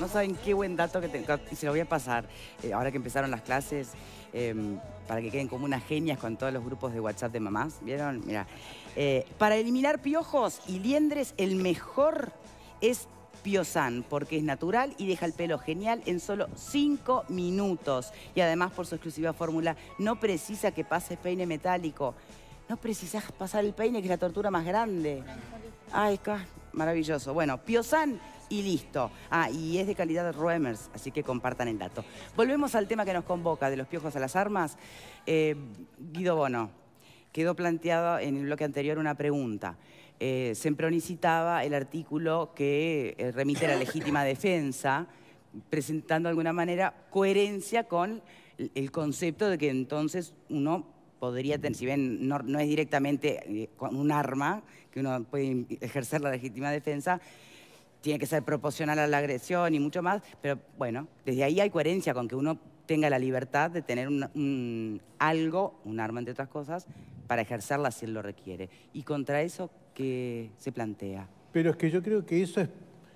No saben qué buen dato que tengo. Y se lo voy a pasar. Eh, ahora que empezaron las clases, em, para que queden como unas genias con todos los grupos de WhatsApp de mamás. ¿Vieron? Mira. Eh, para eliminar piojos y liendres, el mejor es Piosan, porque es natural y deja el pelo genial en solo cinco minutos. Y además, por su exclusiva fórmula, no precisa que pases peine metálico. No precisas pasar el peine, que es la tortura más grande. Ay, maravilloso. Bueno, Piosan y listo. Ah, y es de calidad de Ruemers, así que compartan el dato. Volvemos al tema que nos convoca, de los piojos a las armas. Eh, Guido Bono, quedó planteada en el bloque anterior una pregunta. Eh, citaba el artículo que eh, remite a la legítima defensa, presentando de alguna manera coherencia con el concepto de que entonces uno podría tener, si bien no, no es directamente eh, con un arma, que uno puede ejercer la legítima defensa, tiene que ser proporcional a la agresión y mucho más, pero bueno, desde ahí hay coherencia con que uno tenga la libertad de tener algo, un arma entre otras cosas, para ejercerla si él lo requiere. Y contra eso, ¿qué se plantea? Pero es que yo creo que eso es...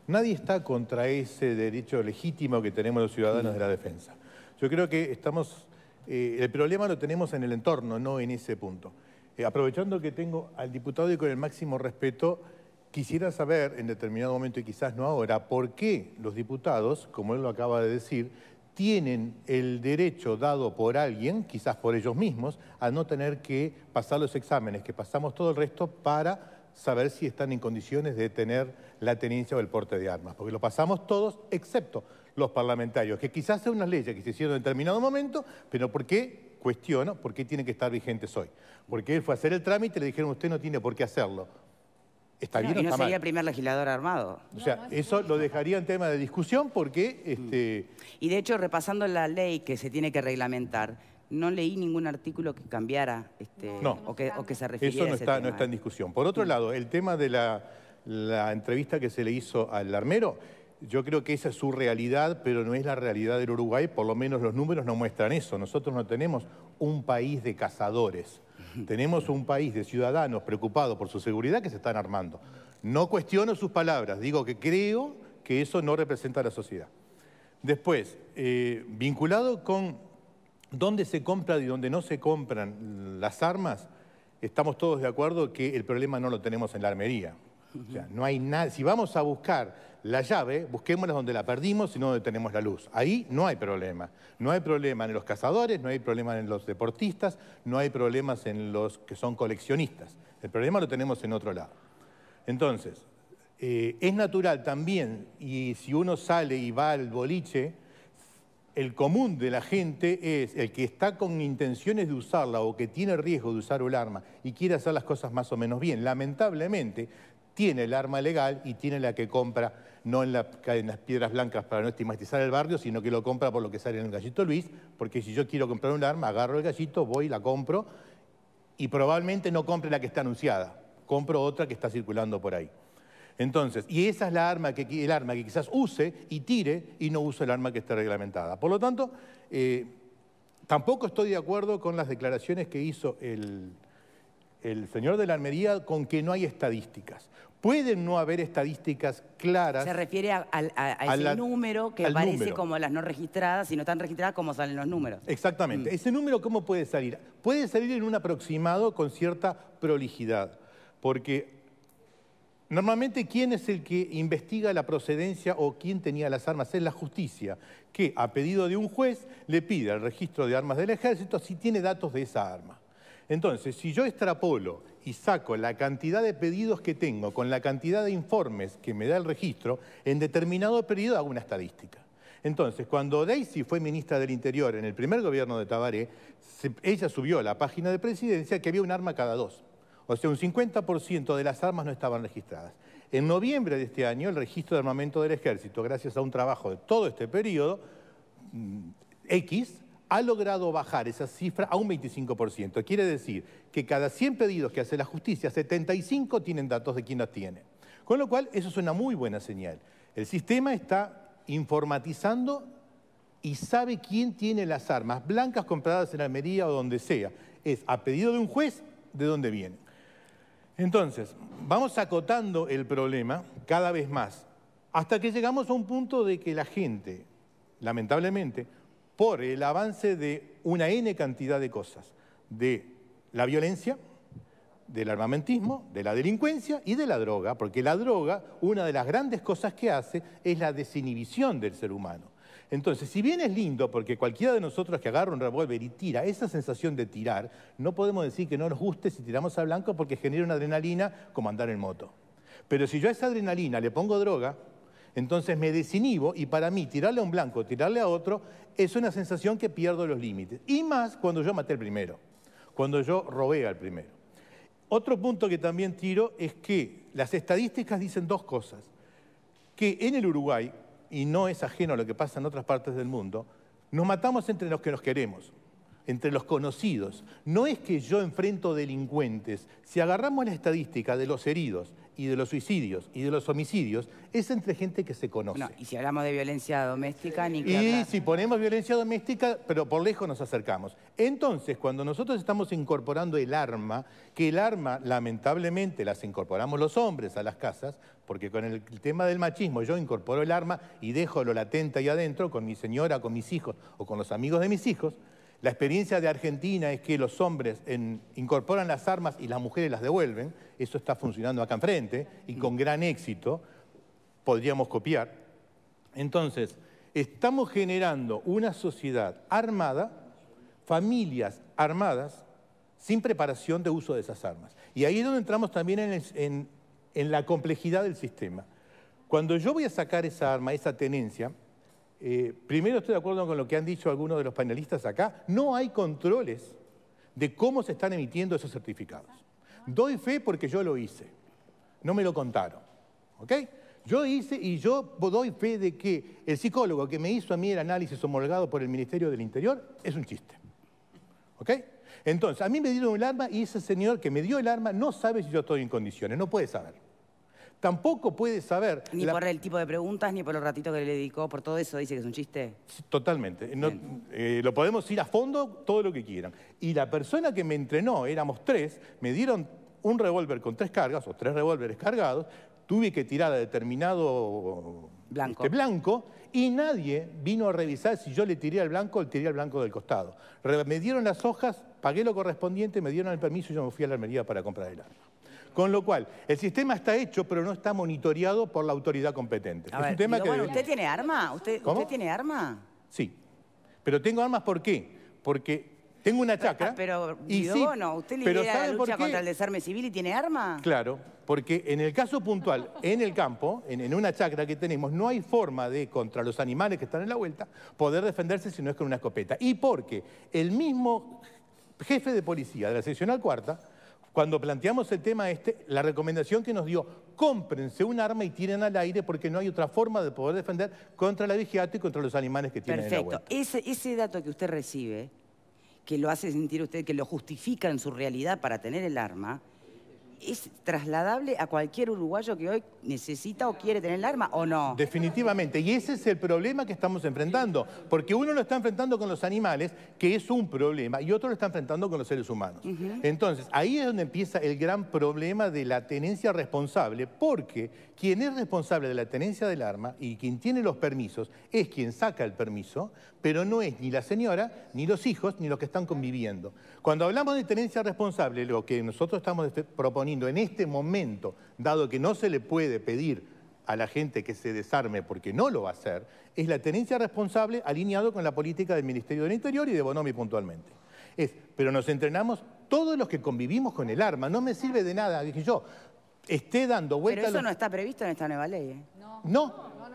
Nadie está contra ese derecho legítimo que tenemos los ciudadanos de la defensa. Yo creo que estamos... Eh, el problema lo tenemos en el entorno, no en ese punto. Eh, aprovechando que tengo al diputado y con el máximo respeto... Quisiera saber en determinado momento, y quizás no ahora, por qué los diputados, como él lo acaba de decir, tienen el derecho dado por alguien, quizás por ellos mismos, a no tener que pasar los exámenes que pasamos todo el resto para saber si están en condiciones de tener la tenencia o el porte de armas. Porque lo pasamos todos, excepto los parlamentarios, que quizás sea una ley que se hicieron en determinado momento, pero ¿por qué? Cuestiono, ¿por qué tienen que estar vigentes hoy? Porque él fue a hacer el trámite y le dijeron, usted no tiene por qué hacerlo y no sería el primer legislador armado. O sea, eso lo dejaría en tema de discusión porque... Este... Y de hecho, repasando la ley que se tiene que reglamentar, no leí ningún artículo que cambiara este, o, que, se refiriera no a ese está, no está en discusión. Por otro lado, el tema de la, la entrevista que se le hizo al armero, yo creo que esa es su realidad, pero no es la realidad del Uruguay, por lo menos los números no muestran eso. Nosotros no tenemos un país de cazadores. Tenemos un país de ciudadanos preocupados por su seguridad que se están armando. No cuestiono sus palabras, digo que creo que eso no representa a la sociedad. Después, eh, vinculado con dónde se compran y dónde no se compran las armas, estamos todos de acuerdo que el problema no lo tenemos en la armería no hay nada. Si vamos a buscar la llave, busquémosla donde la perdimos y no donde tenemos la luz. Ahí no hay problema. No hay problema en los cazadores, no hay problema en los deportistas, no hay problemas en los que son coleccionistas. El problema lo tenemos en otro lado. Entonces, eh, es natural también, y si uno sale y va al boliche, el común de la gente es el que está con intenciones de usarla o que tiene riesgo de usar un arma y quiere hacer las cosas más o menos bien. Lamentablemente, tiene el arma legal y tiene la que compra, no en, las piedras blancas para no estigmatizar el barrio, sino que lo compra por lo que sale en el gallito Luis, porque si yo quiero comprar un arma, agarro el gallito, voy, la compro, y probablemente no compre la que está anunciada, compro otra que está circulando por ahí. Entonces, y esa es la arma que, el arma que quizás use y tire y no use el arma que está reglamentada. Por lo tanto, eh, tampoco estoy de acuerdo con las declaraciones que hizo el el señor de la Almería con que no hay estadísticas. Pueden no haber estadísticas claras. Se refiere a, ese número que aparece como las no registradas, sino no están registradas, cómo salen los números. Exactamente. Mm. Ese número, ¿cómo puede salir? Puede salir en un aproximado con cierta prolijidad, porque Normalmente, ¿quién es el que investiga la procedencia o quién tenía las armas? Es la justicia, que a pedido de un juez le pide al registro de armas del ejército si tiene datos de esa arma. Entonces, si yo extrapolo y saco la cantidad de pedidos que tengo con la cantidad de informes que me da el registro, en determinado periodo hago una estadística. Entonces, cuando Daisy fue ministra del Interior en el primer gobierno de Tabaré, ella subió a la página de presidencia que había un arma cada dos. O sea, un 50% de las armas no estaban registradas. En noviembre de este año, el registro de armamento del ejército, gracias a un trabajo de todo este periodo, mm, X, ha logrado bajar esa cifra a un 25%. Quiere decir que cada 100 pedidos que hace la justicia, 75 tienen datos de quién los tiene. Con lo cual, eso es una muy buena señal. El sistema está informatizando y sabe quién tiene las armas blancas compradas en Almería o donde sea. Es a pedido de un juez de dónde viene. Entonces, vamos acotando el problema cada vez más, hasta que llegamos a un punto de que la gente, lamentablemente, por el avance de una N cantidad de cosas, de la violencia, del armamentismo, de la delincuencia y de la droga, porque la droga, una de las grandes cosas que hace es la desinhibición del ser humano. Entonces, si bien es lindo, porque cualquiera de nosotros que agarra un revólver y tira, esa sensación de tirar, no podemos decir que no nos guste si tiramos a blanco porque genera una adrenalina como andar en moto. Pero si yo a esa adrenalina le pongo droga, entonces me desinhibo y para mí tirarle a un blanco, tirarle a otro, es una sensación que pierdo los límites. Y más cuando yo maté el primero, cuando yo robé al primero. Otro punto que también tiro es que las estadísticas dicen dos cosas. Que en el Uruguay, y no es ajeno a lo que pasa en otras partes del mundo, nos matamos entre los que nos queremos, entre los conocidos. No es que yo enfrento delincuentes. Si agarramos la estadística de los heridos y de los suicidios y de los homicidios es entre gente que se conoce. y si hablamos de violencia doméstica, ni que Y si ponemos violencia doméstica, pero por lejos nos acercamos. Entonces, cuando nosotros estamos incorporando el arma, que el arma lamentablemente las incorporamos los hombres a las casas, porque con el tema del machismo yo incorporo el arma y dejo lo latente ahí adentro con mi señora, con mis hijos o con los amigos de mis hijos, la experiencia de Argentina es que los hombres incorporan las armas y las mujeres las devuelven. Eso está funcionando acá enfrente y con gran éxito. Podríamos copiar. Entonces, estamos generando una sociedad armada, familias armadas, sin preparación de uso de esas armas. Y ahí es donde entramos también en la complejidad del sistema. Cuando yo voy a sacar esa arma, esa tenencia, eh, primero estoy de acuerdo con lo que han dicho algunos de los panelistas acá, no hay controles de cómo se están emitiendo esos certificados. Doy fe porque yo lo hice, no me lo contaron. ¿ok? Yo hice y yo doy fe de que el psicólogo que me hizo a mí el análisis homologado por el Ministerio del Interior es un chiste. ¿Ok? Entonces, a mí me dieron el arma y ese señor que me dio el arma no sabe si yo estoy en condiciones, no puede saber tampoco puede saber... Ni por el tipo de preguntas, ni por el ratito que le dedicó, por todo eso dice que es un chiste. Totalmente. Eh, lo podemos ir a fondo todo lo que quieran. Y la persona que me entrenó, éramos tres, me dieron un revólver con tres cargas o tres revólveres cargados, tuve que tirar a determinado blanco. Este, blanco y nadie vino a revisar si yo le tiré al blanco o le tiré al blanco del costado. Me dieron las hojas, pagué lo correspondiente, me dieron el permiso y yo me fui a la armería para comprar el arma. Con lo cual, el sistema está hecho, pero no está monitoreado por la autoridad competente. ¿Usted tiene arma? ¿Usted, tiene arma? Sí. Pero tengo armas, ¿por qué? Porque tengo una ah, chacra. Ah, pero y no, usted lidera la lucha contra el desarme civil y tiene arma. Claro, porque en el caso puntual, en el campo, en, una chacra que tenemos, no hay forma de, contra los animales que están en la vuelta, poder defenderse si no es con una escopeta. Y porque el mismo jefe de policía de la seccional cuarta cuando planteamos el tema este, la recomendación que nos dio, cómprense un arma y tiren al aire porque no hay otra forma de poder defender contra la vigiata y contra los animales que tienen en la Ese, ese dato que usted recibe, que lo hace sentir usted, que lo justifica en su realidad para tener el arma, es trasladable a cualquier uruguayo que hoy necesita o quiere tener el arma o no. Definitivamente, y ese es el problema que estamos enfrentando, porque uno lo está enfrentando con los animales, que es un problema, y otro lo está enfrentando con los seres humanos. Entonces, ahí es donde empieza el gran problema de la tenencia responsable, porque quien es responsable de la tenencia del arma y quien tiene los permisos es quien saca el permiso, pero no es ni la señora, ni los hijos, ni los que están conviviendo. Cuando hablamos de tenencia responsable, lo que nosotros estamos proponiendo en este momento, dado que no se le puede pedir a la gente que se desarme porque no lo va a hacer, es la tenencia responsable alineado con la política del Ministerio del Interior y de Bonomi puntualmente. Es, pero nos entrenamos todos los que convivimos con el arma, no me sirve de nada, dije yo, esté dando vuelta... Pero eso no está previsto en esta nueva ley. ¿eh? No, no,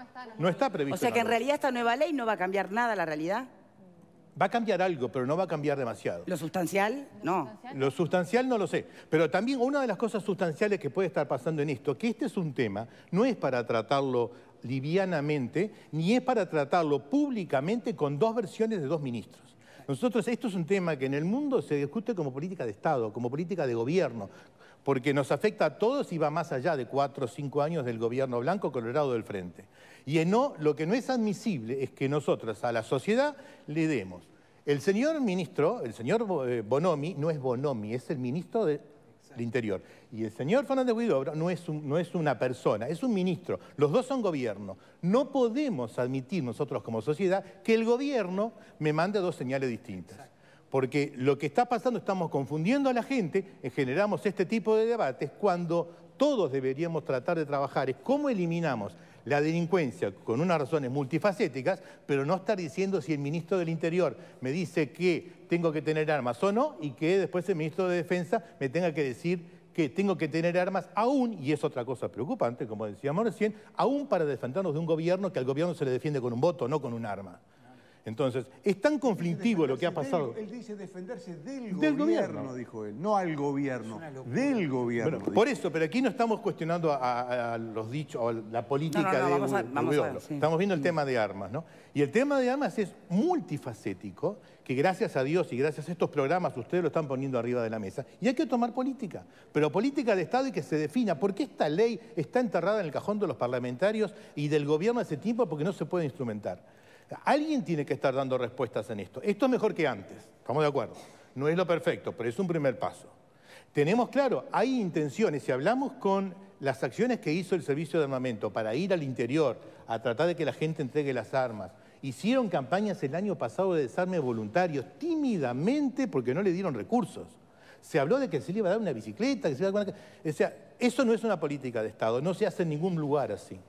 está, no, está, previsto. O sea que en realidad esta nueva ley no va a cambiar nada la realidad. Va a cambiar algo, pero no va a cambiar demasiado. ¿Lo sustancial? No. Lo sustancial no lo sé. Pero también una de las cosas sustanciales que puede estar pasando en esto, que este es un tema, no es para tratarlo livianamente, ni es para tratarlo públicamente con dos versiones de dos ministros. Nosotros, esto es un tema que en el mundo se discute como política de Estado, como política de gobierno, porque nos afecta a todos y va más allá de cuatro o cinco años del gobierno blanco colorado del frente. Y no, lo que no es admisible es que nosotros a la sociedad le demos. El señor ministro, el señor eh, Bonomi, no es Bonomi, es el ministro del Interior. Y el señor Fernández Huidobro no es una persona, es un ministro. Los dos son gobierno. No podemos admitir nosotros como sociedad que el gobierno me mande dos señales distintas. Porque lo que está pasando, estamos confundiendo a la gente, eh, generamos este tipo de debates cuando todos deberíamos tratar de trabajar, es cómo eliminamos la delincuencia con unas razones multifacéticas, pero no estar diciendo si el ministro del Interior me dice que tengo que tener armas o no, y que después el ministro de Defensa me tenga que decir que tengo que tener armas aún, y es otra cosa preocupante, como decíamos recién, aún para defendernos de un gobierno que al gobierno se le defiende con un voto, no con un arma. Entonces, es tan conflictivo lo que ha pasado. él dice defenderse del, gobierno, dijo él, no al gobierno, del gobierno. por eso, pero aquí no estamos cuestionando a, los dichos, a la política de, vamos Estamos viendo el tema de armas, ¿no? Y el tema de armas es multifacético, que gracias a Dios y gracias a estos programas ustedes lo están poniendo arriba de la mesa. Y hay que tomar política, pero política de Estado y que se defina. ¿Por qué esta ley está enterrada en el cajón de los parlamentarios y del gobierno hace tiempo? Porque no se puede instrumentar. Alguien tiene que estar dando respuestas en esto. Esto es mejor que antes, estamos de acuerdo. No es lo perfecto, pero es un primer paso. Tenemos claro, hay intenciones. Si hablamos con las acciones que hizo el servicio de armamento para ir al interior a tratar de que la gente entregue las armas, hicieron campañas el año pasado de desarme voluntario, tímidamente porque no le dieron recursos. Se habló de que se le iba a dar una bicicleta, que se iba a dar sea, eso no es una política de Estado, no se hace en ningún lugar así.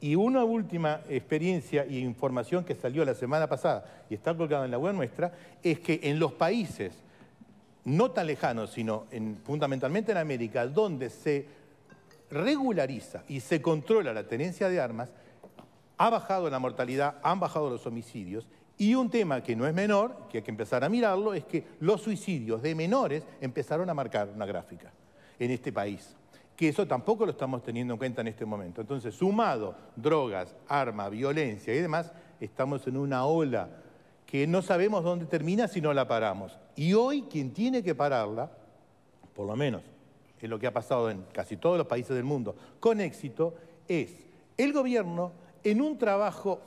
Y una última experiencia y información que salió la semana pasada y está colgada en la web nuestra, es que en los países no tan lejanos, sino en, fundamentalmente en América, donde se regulariza y se controla la tenencia de armas, ha bajado la mortalidad, han bajado los homicidios y un tema que no es menor, que hay que empezar a mirarlo, es que los suicidios de menores empezaron a marcar una gráfica en este país que eso tampoco lo estamos teniendo en cuenta en este momento. Entonces, sumado drogas, armas, violencia y demás, estamos en una ola que no sabemos dónde termina si no la paramos. Y hoy quien tiene que pararla, por lo menos es lo que ha pasado en casi todos los países del mundo, con éxito, es el gobierno en un trabajo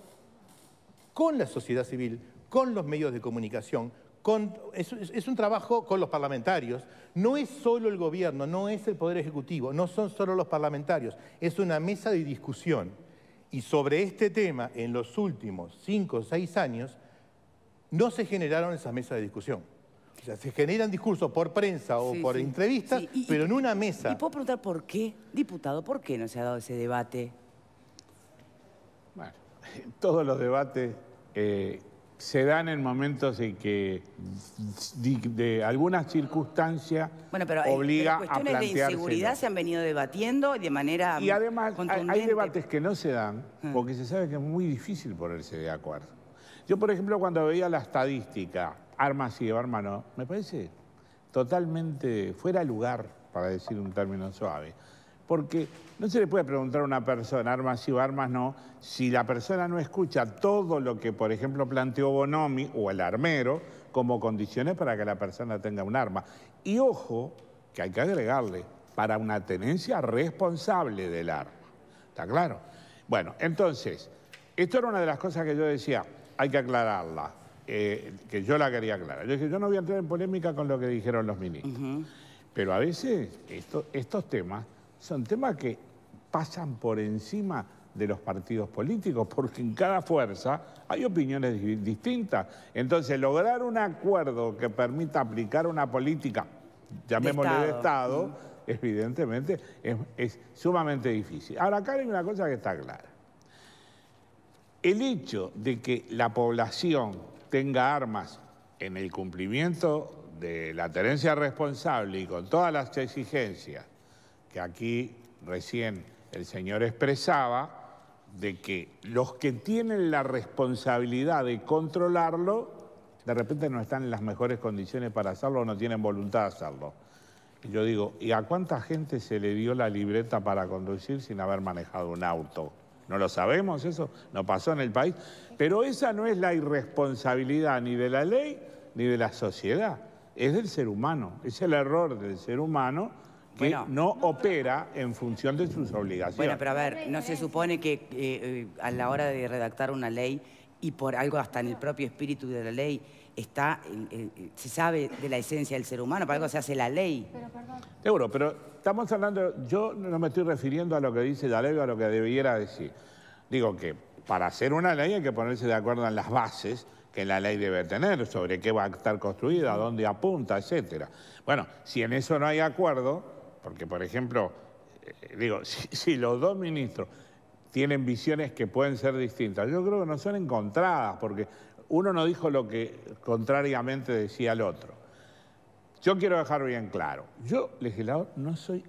con la sociedad civil, con los medios de comunicación, es, un trabajo con los parlamentarios. No es solo el gobierno, no es el Poder Ejecutivo, no son solo los parlamentarios, es una mesa de discusión. Y sobre este tema, en los últimos cinco o seis años, no se generaron esas mesas de discusión. O sea, se generan discursos por prensa o por entrevistas, pero en una mesa. ¿Y puedo preguntar por qué, diputado, por qué no se ha dado ese debate? Bueno, todos los debates eh, se dan en momentos en que de, alguna circunstancia bueno, pero, obliga cuestiones de inseguridad se han venido debatiendo de manera Y además hay debates que no se dan ah. porque se sabe que es muy difícil ponerse de acuerdo. Yo, por ejemplo, cuando veía la estadística, armas y arma no, me parece totalmente fuera de lugar, para decir un término suave. Porque no se le puede preguntar a una persona, armas sí o armas no, si la persona no escucha todo lo que, por ejemplo, planteó Bonomi o el armero como condiciones para que la persona tenga un arma. Y ojo, que hay que agregarle, para una tenencia responsable del arma. ¿Está claro? Bueno, entonces, esto era una de las cosas que yo decía, hay que aclararla, eh, que yo la quería aclarar. Yo dije, yo no voy a entrar en polémica con lo que dijeron los ministros. Pero a veces estos temas son temas que pasan por encima de los partidos políticos, porque en cada fuerza hay opiniones distintas. Entonces, lograr un acuerdo que permita aplicar una política, llamémosle de Estado, mm. evidentemente es, es sumamente difícil. Ahora, acá hay una cosa que está clara. El hecho de que la población tenga armas en el cumplimiento de la tenencia responsable y con todas las exigencias que aquí recién el señor expresaba, de que los que tienen la responsabilidad de controlarlo, de repente no están en las mejores condiciones para hacerlo o no tienen voluntad de hacerlo. Y yo digo, ¿y a cuánta gente se le dio la libreta para conducir sin haber manejado un auto? No lo sabemos eso, no pasó en el país. Pero esa no es la irresponsabilidad ni de la ley ni de la sociedad, es del ser humano, es el error del ser humano que no opera en función de sus obligaciones. Bueno, pero a ver, ¿no se supone que eh, a la hora de redactar una ley y por algo hasta en el propio espíritu de la ley está, eh, eh, se sabe de la esencia del ser humano, para algo se hace la ley? Pero, Seguro, pero estamos hablando, yo no me estoy refiriendo a lo que dice la ley o a lo que debiera decir. Digo que para hacer una ley hay que ponerse de acuerdo en las bases que la ley debe tener, sobre qué va a estar construida, dónde apunta, etcétera. Bueno, si en eso no hay acuerdo, porque, por ejemplo, eh, digo, si, los dos ministros tienen visiones que pueden ser distintas, yo creo que no son encontradas, porque uno no dijo lo que contrariamente decía el otro. Yo quiero dejar bien claro, yo, legislador, no soy,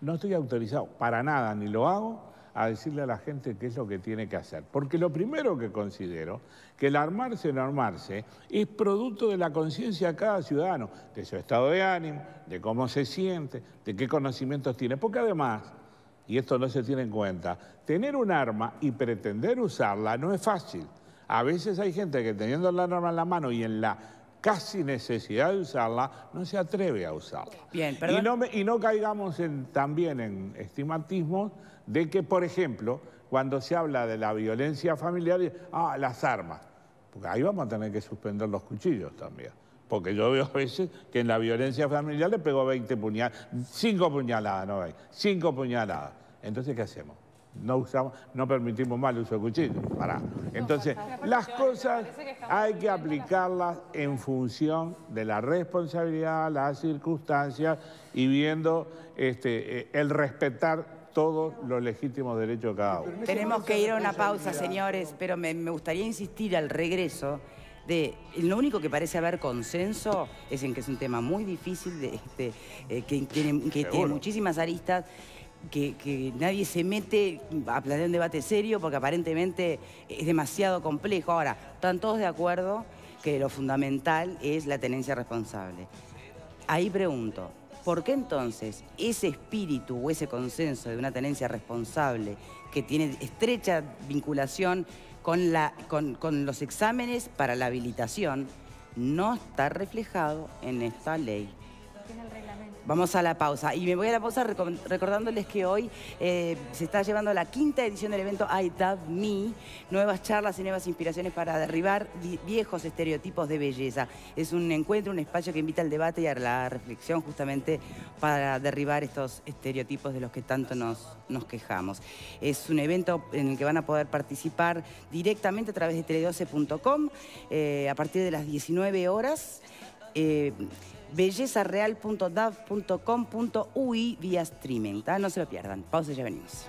no estoy autorizado para nada, ni lo hago, a decirle a la gente qué es lo que tiene que hacer. Porque lo primero que considero, que el armarse o no armarse, es producto de la conciencia de cada ciudadano, de su estado de ánimo, de cómo se siente, de qué conocimientos tiene. Porque además, y esto no se tiene en cuenta, tener un arma y pretender usarla no es fácil. A veces hay gente que teniendo la arma en la mano y en la casi necesidad de usarla, no se atreve a usarla. Bien, y no, caigamos también en estigmatismos de que, por ejemplo, cuando se habla de la violencia familiar, ah, las armas. Porque ahí vamos a tener que suspender los cuchillos también. Porque yo veo a veces que en la violencia familiar le pegó 20 puñaladas, 5 puñaladas, no hay, 5 puñaladas. Entonces, ¿qué hacemos? No usamos, no permitimos mal uso de cuchillos Entonces, las cosas hay que aplicarlas en función de la responsabilidad, las circunstancias y viendo este, eh, el respetar todos los legítimos derechos de cada Tenemos que ir a una pausa, señores, pero me, gustaría insistir al regreso de, lo único que parece haber consenso es en que es un tema muy difícil, este, eh, que, tiene, muchísimas aristas, que, que, nadie se mete a plantear un debate serio porque aparentemente es demasiado complejo. Ahora, están todos de acuerdo que lo fundamental es la tenencia responsable. Ahí pregunto, ¿Por qué entonces ese espíritu o ese consenso de una tenencia responsable que tiene estrecha vinculación con, con los exámenes para la habilitación no está reflejado en esta ley? Vamos a la pausa. Y me voy a la pausa recordándoles que hoy eh, se está llevando la quinta edición del evento I Love Me, nuevas charlas y nuevas inspiraciones para derribar viejos estereotipos de belleza. Es un encuentro, un espacio que invita al debate y a la reflexión justamente para derribar estos estereotipos de los que tanto nos, quejamos. Es un evento en el que van a poder participar directamente a través de tele12.com eh, a partir de las 19 horas. Eh, bellezareal.dav.com.ui vía streaming. No se lo pierdan. Pausa y ya venimos.